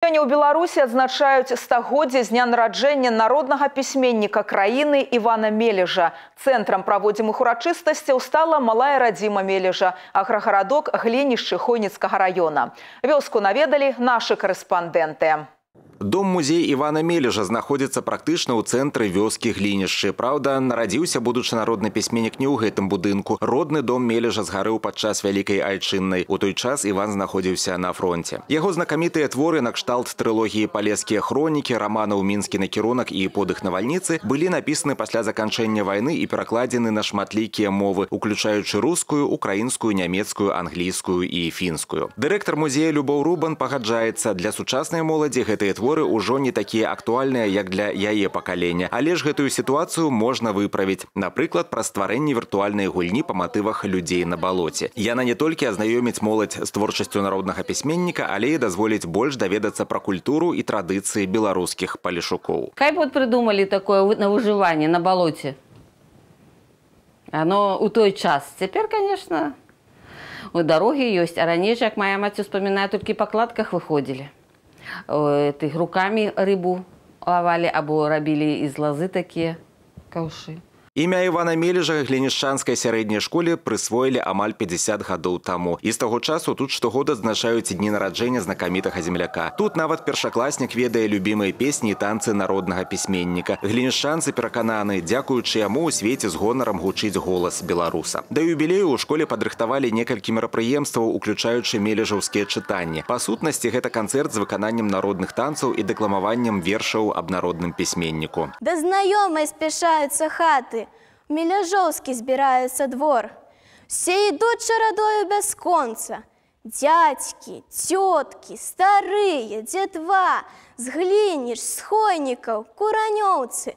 у Беларуси Беларусі адзначаюць стагоддзе з дня нараджэння народного письменника краины Ивана Мележа. Центром проводимых урачыстасцяў стала малая родима Мележа, аграгарадок глінішчы Хойніцкага раёна. Вёску наведалі нашы карэспандэнты. Дом-музей Ивана Мележа знаходзіцца практычна ў цэнтры вёскі глінішчы. Праўда, нарадзіўся будучы народны пісьменнік не ў гэтым будынку. Родны дом Мележа згарэў падчас вялікай айчыннай. У той час Іван знаходзіўся на фронте. Яго знакамітыя творы накшталт трылогіі палескія хронікі, рамана ў мінскі накірунак і подых навальніцы былі напісаны пасля заканчэння вайны і перакладзены на шматлікія мовы, уключаючы рускую, украінскую, нямецкую, англійскую і фінскую. Дырэктар музея Любоў Рубан пагаджаецца, для сучаснай моладзі гэтыя творы разговоры ўжо не такие актуальные, как для яе поколения, а лишь эту ситуацию можно выправить. Например, пра стварэнне виртуальной гульни по мотивах людей на балоце яна не только азнаёміць моладзь с творчеством народнага письменника, але и дазволіць больше доведаться про культуру и традиции белорусских палешукоў кай вот придумали такое на выживание на болоте. оно у той час Теперь, конечно у дороги есть, а раньше, как моя мать маці только толькі па кладках выходзілі Э, руками рыбу ловали, або робили из лозы такие кауши. Імя Івана Мележага гленішчанскай сярэдняй школе прысвоілі амаль 50 гадоў таму. І з таго часу тут штогода адзначаюць дні нараджэння знакамітага земляка. Тут нават першакласнік ведае любімыя песні і танцы народнага пісьменніка. Гленішчанцы перакананы, дзякуючы яму ў свеце з гонарам гучыць голас беларуса. Да юбілею ў школе падрыхтавалі некалькі мерапрыемстваў, уключаючы мележаўскія чытанні. Па сутнасці гэта канцэрт з выкананнем народных танцаў і дэкламаваннем вершаў аб народным пісьменніку. Да знаёмай спяшаюцца хаты ради, Міляжовський збирається двор. все идут чародою без конца. Дядьки, тетки, старые, детва, Зглінеш, схойников, куранёвцы.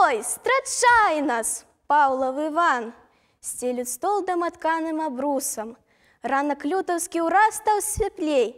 Ой, страчай нас, Павлов Иван! Стелют стол домотканым обрусом. Рано Клютовский ура стал свеплей,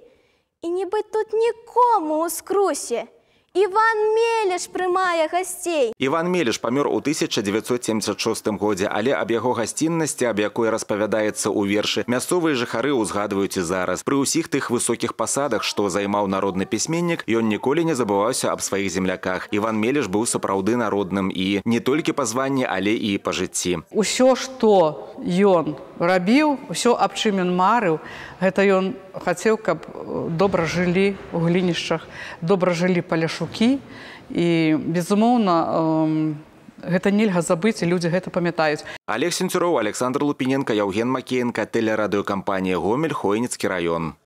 и не быть тут никому у скрусі. Іван Меліш прымае гасцей. Іван Меліш памёр у 1976 годзе, але аб яго гасціннасці, аб якой распавядаецца ў вершы, мясцовыя жыхары ўзгадваюць і зараз. Пры ўсіх тых высокіх пасадах, што займаў народны пісьменнік, ён ніколі не забываўся аб сваіх земляках. Іван Меліш быў сапраўды народным і не толькі па званні, але і па жыцці. Усё, што ён рабіў усё аб чым ён марыў гэта ён хацеў каб э, добра жылі у глінішчах добра жылі паляшукі і безумоўна гэта нельга забыць і людзі гэта памятаюць алег сенцюров александр лупіненко яўген макеенка тэлерадыёкампанія гомель хойніцкі раён